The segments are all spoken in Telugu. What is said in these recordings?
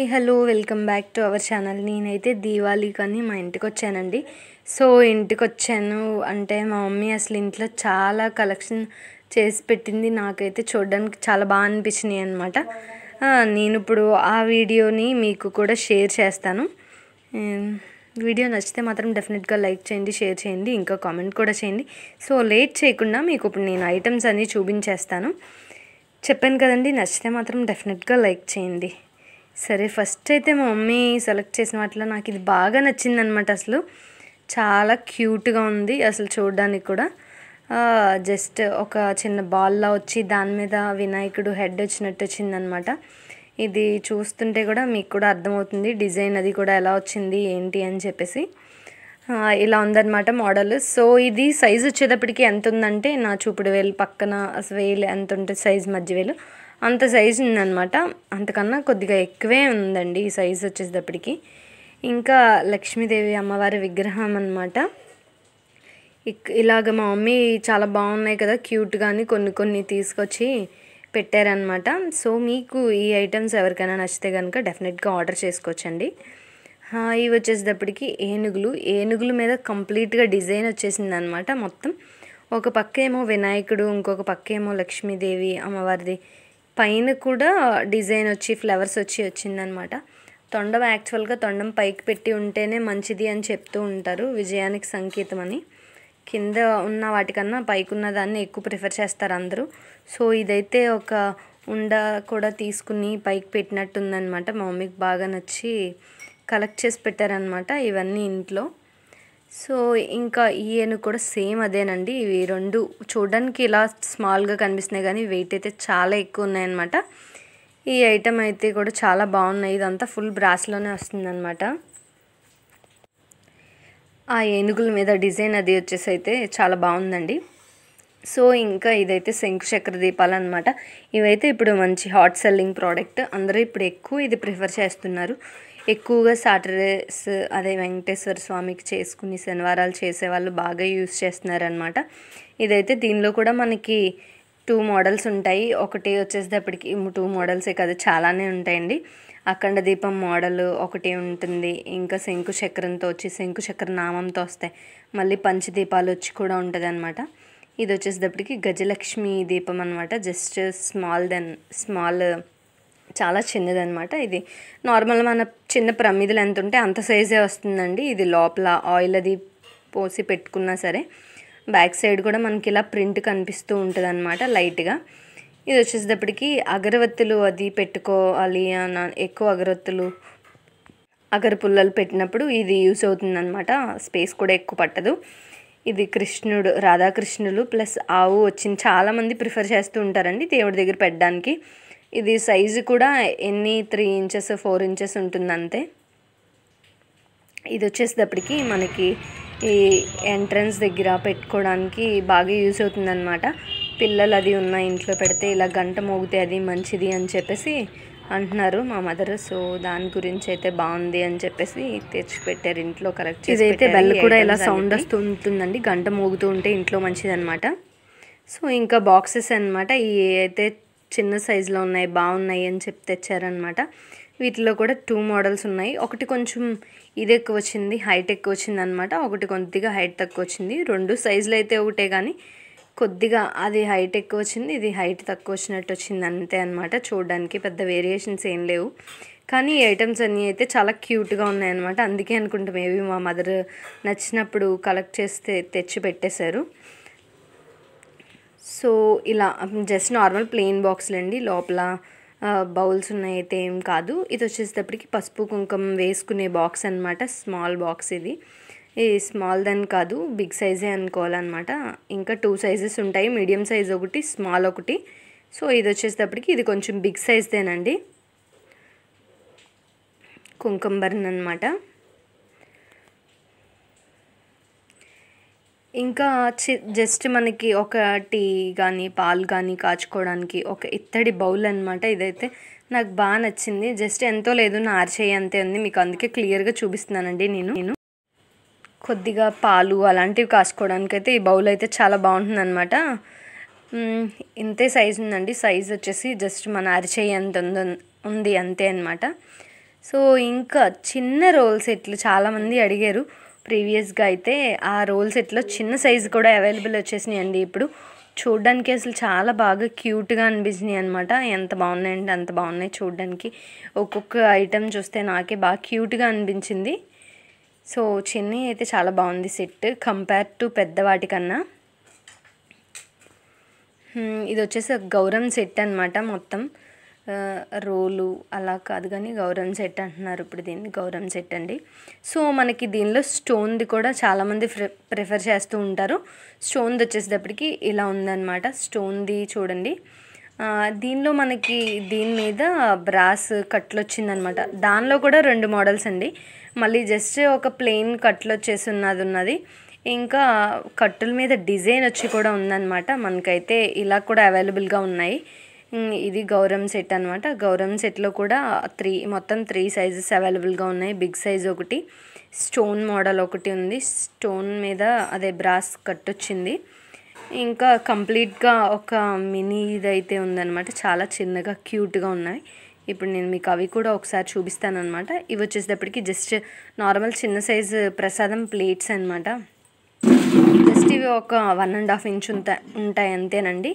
hey hello welcome back to our channel నేనైతే దీవాళీ కానీ మా ఇంటికి వచ్చానండి సో ఇంటికి వచ్చాను అంటే మా మమ్మీ అసలు ఇంట్లో చాలా కలెక్షన్ చేసి పెట్టింది నాకైతే చూడడానికి చాలా బాగా అనిపించినాయి అనమాట నేను ఇప్పుడు ఆ వీడియోని మీకు కూడా షేర్ చేస్తాను వీడియో నచ్చితే మాత్రం డెఫినెట్గా లైక్ చేయండి షేర్ చేయండి ఇంకా కామెంట్ కూడా చేయండి సో లేట్ చేయకుండా మీకు ఇప్పుడు నేను ఐటమ్స్ అన్నీ చూపించేస్తాను చెప్పాను కదండి నచ్చితే మాత్రం డెఫినెట్గా లైక్ చేయండి సరే ఫస్ట్ అయితే మా మమ్మీ సెలెక్ట్ చేసిన వాటిలో నాకు ఇది బాగా నచ్చింది అనమాట అసలు చాలా క్యూట్గా ఉంది అసలు చూడడానికి కూడా జస్ట్ ఒక చిన్న బాల్లా వచ్చి దాని మీద వినాయకుడు హెడ్ వచ్చినట్టు వచ్చిందనమాట ఇది చూస్తుంటే కూడా మీకు కూడా అర్థమవుతుంది డిజైన్ అది కూడా ఎలా వచ్చింది ఏంటి అని చెప్పేసి ఇలా ఉందన్నమాట మోడల్ సో ఇది సైజ్ వచ్చేటప్పటికి ఎంత ఉందంటే నా చూపుడు వేలు పక్కన వేలు ఎంత ఉంటుంది సైజ్ మధ్య వేలు అంత సైజు ఉందనమాట అంతకన్నా కొద్దిగా ఎక్కువే ఉందండి ఈ సైజు వచ్చేటప్పటికి ఇంకా లక్ష్మీదేవి అమ్మవారి విగ్రహం అనమాట ఇలాగ మా మమ్మీ చాలా బాగున్నాయి కదా క్యూట్ కానీ కొన్ని కొన్ని తీసుకొచ్చి పెట్టారనమాట సో మీకు ఈ ఐటమ్స్ ఎవరికైనా నచ్చితే కనుక డెఫినెట్గా ఆర్డర్ చేసుకోవచ్చండి ఇవి వచ్చేసేటప్పటికి ఏనుగులు ఏనుగుల మీద కంప్లీట్గా డిజైన్ వచ్చేసింది అనమాట మొత్తం ఒక పక్క ఏమో వినాయకుడు ఇంకొక పక్క ఏమో లక్ష్మీదేవి అమ్మవారిది పైన కూడా డిజైన్ వచ్చి ఫ్లవర్స్ వచ్చి వచ్చిందనమాట తొండం యాక్చువల్గా తొండం పైకి పెట్టి ఉంటేనే మంచిది అని చెప్తూ ఉంటారు విజయానికి సంకేతం అని కింద ఉన్న వాటికన్నా పైకి ఉన్న దాన్ని ఎక్కువ ప్రిఫర్ చేస్తారు అందరూ సో ఇదైతే ఒక ఉండ కూడా తీసుకుని పైకి పెట్టినట్టుందనమాట మా మమ్మీకి బాగా నచ్చి కలెక్ట్ చేసి పెట్టారనమాట ఇవన్నీ ఇంట్లో సో ఇంకా ఈ ఏనుగు కూడా సేమ్ అదేనండి ఇవి రెండు చూడడానికి ఇలా స్మాల్గా కనిపిస్తున్నాయి కానీ వెయిట్ అయితే చాలా ఎక్కువ ఉన్నాయన్నమాట ఈ ఐటెం అయితే కూడా చాలా బాగున్నాయి ఇదంతా ఫుల్ బ్రాస్లోనే వస్తుందన్నమాట ఆ ఏనుగుల మీద డిజైన్ అది వచ్చేసి అయితే చాలా బాగుందండి సో ఇంకా ఇదైతే శంకు చక్ర దీపాలు అనమాట ఇవైతే ఇప్పుడు మంచి హాట్ సెల్లింగ్ ప్రోడక్ట్ అందరూ ఇప్పుడు ఎక్కువ ఇది ప్రిఫర్ చేస్తున్నారు ఎక్కువగా సాటర్డేస్ అదే వెంకటేశ్వర స్వామికి చేసుకుని శనివారాలు చేసేవాళ్ళు బాగా యూస్ చేస్తున్నారనమాట ఇదైతే దీనిలో కూడా మనకి టూ మోడల్స్ ఉంటాయి ఒకటి వచ్చేసేటప్పటికి టూ మోడల్సే కదా చాలానే ఉంటాయండి అఖండ దీపం మోడల్ ఒకటి ఉంటుంది ఇంకా శంకు చక్రంతో వచ్చి శంకు చక్ర నామంతో వస్తాయి మళ్ళీ పంచదీపాలు వచ్చి కూడా ఉంటుంది అనమాట ఇది వచ్చేసేటప్పటికి గజలక్ష్మి దీపం అనమాట జస్ట్ స్మాల్ దెన్ స్మాల్ చాలా చిన్నదనమాట ఇది నార్మల్ మన చిన్న ప్రమిదలు ఎంత ఉంటే అంత సైజే వస్తుందండి ఇది లోపల ఆయిల్ అది పోసి పెట్టుకున్నా సరే బ్యాక్ సైడ్ కూడా మనకి ఇలా ప్రింట్ కనిపిస్తూ ఉంటుంది అనమాట లైట్గా ఇది వచ్చేసేటప్పటికి అగరవత్తులు అది పెట్టుకోవాలి అన్న ఎక్కువ అగరవత్తులు అగర పుల్లలు పెట్టినప్పుడు ఇది యూస్ అవుతుందన్నమాట స్పేస్ కూడా ఎక్కువ పట్టదు ఇది కృష్ణుడు రాధాకృష్ణులు ప్లస్ ఆవు వచ్చింది చాలామంది ప్రిఫర్ చేస్తూ ఉంటారండి దేవుడి దగ్గర పెట్టడానికి ఇది సైజు కూడా ఎన్ని త్రీ ఇంచెస్ ఫోర్ ఇంచెస్ ఉంటుంది అంతే ఇది వచ్చేసేటప్పటికి మనకి ఈ ఎంట్రన్స్ దగ్గర పెట్టుకోవడానికి బాగా యూజ్ అవుతుందన్నమాట పిల్లలు అది ఉన్న ఇంట్లో పెడితే ఇలా గంట మోగితే అది మంచిది అని చెప్పేసి అంటున్నారు మా మదర్ సో దాని గురించి అయితే బాగుంది అని చెప్పేసి తెచ్చిపెట్టారు ఇంట్లో కరెక్ట్ ఇదైతే బెల్ కూడా ఇలా సౌండ్ వస్తూ ఉంటుందండి గంట మోగుతూ ఉంటే ఇంట్లో మంచిది అనమాట సో ఇంకా బాక్సెస్ అనమాట ఈ అయితే చిన్న సైజులో ఉన్నాయి బాగున్నాయి అని చెప్పి తెచ్చారనమాట వీటిలో కూడా టూ మోడల్స్ ఉన్నాయి ఒకటి కొంచెం ఇది ఎక్కువ వచ్చింది హైట్ ఎక్కువ వచ్చింది అనమాట ఒకటి కొద్దిగా హైట్ తక్కువ వచ్చింది రెండు సైజులు అయితే ఒకటే కానీ కొద్దిగా అది హైట్ ఎక్కువ వచ్చింది ఇది హైట్ తక్కువ వచ్చినట్టు వచ్చింది అంతే అనమాట చూడడానికి పెద్ద వేరియేషన్స్ ఏం లేవు కానీ ఈ ఐటమ్స్ అన్నీ అయితే చాలా క్యూట్గా ఉన్నాయన్నమాట అందుకే అనుకుంటాం ఏవి మా మదర్ నచ్చినప్పుడు కలెక్ట్ చేస్తే తెచ్చి పెట్టేశారు సో ఇలా జస్ట్ నార్మల్ ప్లెయిన్ బాక్స్లు అండి లోపల బౌల్స్ ఉన్నాయైతే ఏం కాదు ఇది వచ్చేసేటప్పటికి పసుపు కుంకుమ వేసుకునే బాక్స్ అనమాట స్మాల్ బాక్స్ ఇది ఇది స్మాల్ దాని కాదు బిగ్ సైజే అనుకోవాలన్నమాట ఇంకా టూ సైజెస్ ఉంటాయి మీడియం సైజ్ ఒకటి స్మాల్ ఒకటి సో ఇది వచ్చేసేటప్పటికి ఇది కొంచెం బిగ్ సైజ్దేనండి కుంకుమ బర్న్ అనమాట ఇంకా చి జస్ట్ మనకి ఒకటి కానీ పాలు కానీ కాచుకోవడానికి ఒక ఇత్తడి బౌల్ అనమాట ఇదైతే నాకు బాగా నచ్చింది జస్ట్ ఎంతో లేదు నా అరచేయి అంతే ఉంది మీకు అందుకే క్లియర్గా చూపిస్తున్నానండి నేను నేను కొద్దిగా పాలు అలాంటివి కాసుకోవడానికి అయితే ఈ బౌల్ అయితే చాలా బాగుంటుంది అనమాట ఇంతే సైజ్ ఉందండి సైజ్ వచ్చేసి జస్ట్ మన అరిచేయి ఎంత ఉంది అంతే అనమాట సో ఇంకా చిన్న రోల్ సెట్లు చాలామంది అడిగారు ప్రీవియస్గా అయితే ఆ రోల్ సెట్లో చిన్న సైజు కూడా అవైలబుల్ వచ్చేసినాయి అండి ఇప్పుడు చూడ్డానికి అసలు చాలా బాగా క్యూట్గా అనిపించినాయి అనమాట ఎంత బాగున్నాయండి అంత బాగున్నాయి చూడ్డానికి ఒక్కొక్క ఐటెం చూస్తే నాకే బాగా క్యూట్గా అనిపించింది సో చిన్న అయితే చాలా బాగుంది సెట్ కంపేర్ టు పెద్ద వాటికన్నా ఇది వచ్చేసి గౌరవం సెట్ అనమాట మొత్తం రోలు అలా కాదు కానీ గౌరవం సెట్ అంటున్నారు ఇప్పుడు దీన్ని గౌరవం సెట్ అండి సో మనకి దీనిలో స్టోన్ది కూడా చాలామంది ప్రిఫర్ చేస్తూ ఉంటారు స్టోన్ది వచ్చేసేటప్పటికి ఇలా ఉందన్నమాట స్టోన్ది చూడండి దీనిలో మనకి దీని మీద బ్రాస్ కట్లు వచ్చిందనమాట దానిలో కూడా రెండు మోడల్స్ అండి మళ్ళీ జస్ట్ ఒక ప్లెయిన్ కట్లు వచ్చేసి ఉన్నది ఉన్నది ఇంకా కట్టుల మీద డిజైన్ వచ్చి కూడా ఉందన్నమాట మనకైతే ఇలా కూడా అవైలబుల్గా ఉన్నాయి ఇది గౌరవం సెట్ అనమాట గౌరవం సెట్లో కూడా త్రీ మొత్తం త్రీ సైజెస్ అవైలబుల్గా ఉన్నాయి బిగ్ సైజ్ ఒకటి స్టోన్ మోడల్ ఒకటి ఉంది స్టోన్ మీద అదే బ్రాస్ కట్ వచ్చింది ఇంకా కంప్లీట్గా ఒక మినీ ఇదైతే ఉందన్నమాట చాలా చిన్నగా క్యూట్గా ఉన్నాయి ఇప్పుడు నేను మీకు అవి కూడా ఒకసారి చూపిస్తానమాట ఇవి వచ్చేసేటప్పటికి జస్ట్ నార్మల్ చిన్న సైజు ప్రసాదం ప్లేట్స్ అనమాట జస్ట్ ఇవి ఒక వన్ అండ్ హాఫ్ ఇంచ్ ఉంటాయి అంతేనండి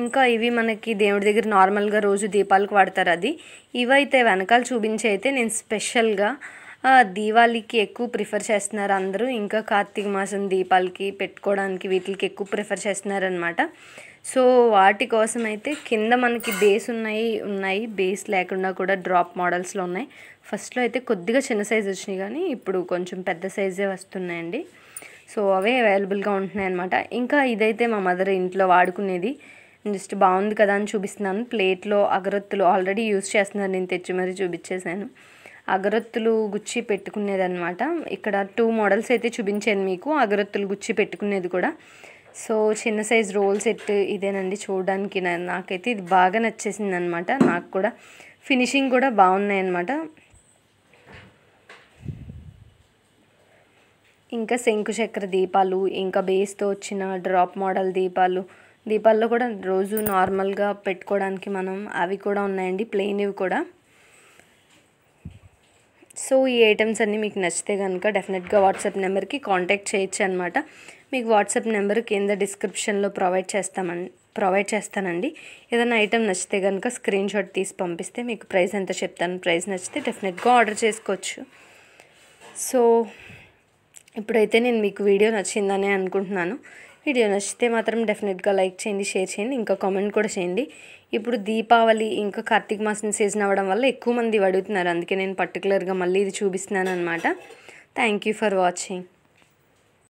ఇంకా ఇవి మనకి దేవుడి దగ్గర నార్మల్గా రోజు దీపాలకు వాడతారు అది ఇవైతే వెనకాల చూపించి అయితే నేను స్పెషల్గా దీవాళికి ఎక్కువ ప్రిఫర్ చేస్తున్నారు అందరూ ఇంకా కార్తీక మాసం దీపాలకి పెట్టుకోవడానికి వీటికి ఎక్కువ ప్రిఫర్ చేస్తున్నారనమాట సో వాటి కోసం అయితే కింద మనకి బేస్ ఉన్నాయి ఉన్నాయి బేస్ లేకుండా కూడా డ్రాప్ మోడల్స్లో ఉన్నాయి ఫస్ట్లో అయితే కొద్దిగా చిన్న సైజ్ వచ్చినాయి కానీ ఇప్పుడు కొంచెం పెద్ద సైజే వస్తున్నాయండి సో అవే అవైలబుల్గా ఉంటున్నాయి అనమాట ఇంకా ఇదైతే మా మదర్ ఇంట్లో వాడుకునేది జస్ట్ బాగుంది కదా అని చూపిస్తున్నాను ప్లేట్లో అగరత్తులు ఆల్రెడీ యూస్ చేస్తున్నారు నేను తెచ్చి మరీ చూపించేశాను అగరత్తులు గుచ్చి అనమాట ఇక్కడ టూ మోడల్స్ అయితే చూపించాను మీకు అగరత్తులు గుచ్చి పెట్టుకునేది కూడా సో చిన్న సైజ్ రోల్ సెట్ ఇదేనండి చూడడానికి నాకైతే ఇది బాగా నచ్చేసింది అనమాట నాకు కూడా ఫినిషింగ్ కూడా బాగున్నాయి అనమాట ఇంకా శంకుచక్ర దీపాలు ఇంకా బేస్తో వచ్చిన డ్రాప్ మోడల్ దీపాలు దీపాల్లో కూడా రోజు నార్మల్గా పెట్టుకోవడానికి మనం అవి కూడా ఉన్నాయండి ఇవి కూడా సో ఈ ఐటమ్స్ అన్నీ మీకు నచ్చితే కనుక డెఫినెట్గా వాట్సాప్ నెంబర్కి కాంటాక్ట్ చేయొచ్చు అనమాట మీకు వాట్సాప్ నెంబర్ కింద డిస్క్రిప్షన్లో ప్రొవైడ్ చేస్తామని ప్రొవైడ్ చేస్తానండి ఏదైనా ఐటెం నచ్చితే కనుక స్క్రీన్ షాట్ తీసి పంపిస్తే మీకు ప్రైస్ ఎంత చెప్తాను ప్రైస్ నచ్చితే డెఫినెట్గా ఆర్డర్ చేసుకోవచ్చు సో ఇప్పుడైతే నేను మీకు వీడియో నచ్చిందని అనుకుంటున్నాను వీడియో నచ్చితే మాత్రం డెఫినెట్గా లైక్ చేయండి షేర్ చేయండి ఇంకా కామెంట్ కూడా చేయండి ఇప్పుడు దీపావళి ఇంకా కార్తీక మాసం సీజన్ అవ్వడం వల్ల ఎక్కువ మంది అడుగుతున్నారు అందుకే నేను పర్టికులర్గా మళ్ళీ ఇది చూపిస్తున్నాను అనమాట థ్యాంక్ ఫర్ వాచింగ్